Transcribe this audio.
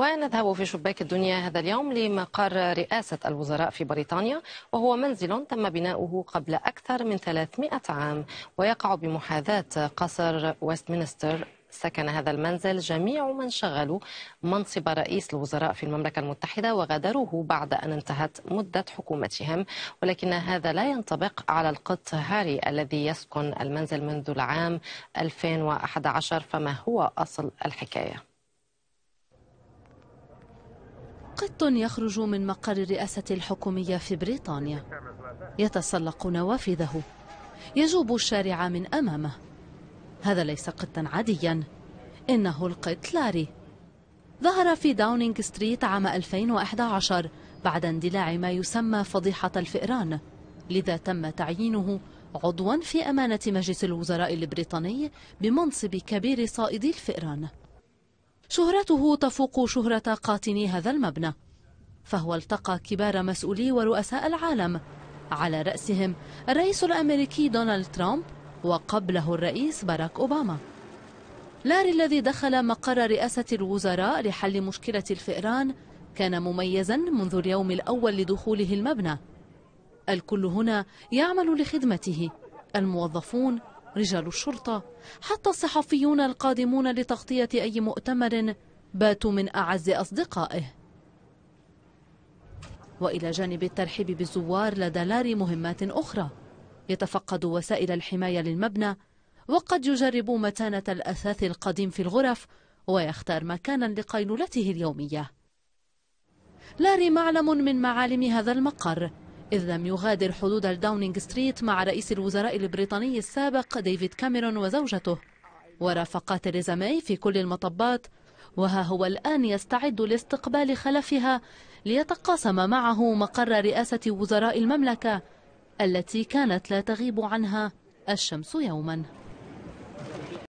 ونذهب في شباك الدنيا هذا اليوم لمقر رئاسة الوزراء في بريطانيا وهو منزل تم بناؤه قبل أكثر من 300 عام ويقع بمحاذاة قصر ويستمنستر سكن هذا المنزل جميع من شغلوا منصب رئيس الوزراء في المملكة المتحدة وغادروه بعد أن انتهت مدة حكومتهم ولكن هذا لا ينطبق على القط هاري الذي يسكن المنزل منذ العام 2011 فما هو أصل الحكاية؟ قط يخرج من مقر الرئاسة الحكومية في بريطانيا يتسلق نوافذه يجوب الشارع من أمامه هذا ليس قطا عاديا إنه القط لاري ظهر في داونينج ستريت عام 2011 بعد اندلاع ما يسمى فضيحة الفئران لذا تم تعيينه عضوا في أمانة مجلس الوزراء البريطاني بمنصب كبير صائدي الفئران شهرته تفوق شهرة قاتني هذا المبنى فهو التقى كبار مسؤولي ورؤساء العالم على رأسهم الرئيس الأمريكي دونالد ترامب وقبله الرئيس باراك أوباما لاري الذي دخل مقر رئاسة الوزراء لحل مشكلة الفئران كان مميزا منذ اليوم الأول لدخوله المبنى الكل هنا يعمل لخدمته الموظفون رجال الشرطة حتى الصحفيون القادمون لتغطية أي مؤتمر باتوا من أعز أصدقائه وإلى جانب الترحيب بالزوار لدى لاري مهمات أخرى يتفقد وسائل الحماية للمبنى وقد يجرب متانة الأثاث القديم في الغرف ويختار مكانا لقيلولته اليومية لاري معلم من معالم هذا المقر إذ لم يغادر حدود الداونينغ ستريت مع رئيس الوزراء البريطاني السابق ديفيد كاميرون وزوجته ورافق تيريزا ماي في كل المطبات وها هو الآن يستعد لاستقبال خلفها ليتقاسم معه مقر رئاسة وزراء المملكة التي كانت لا تغيب عنها الشمس يوماً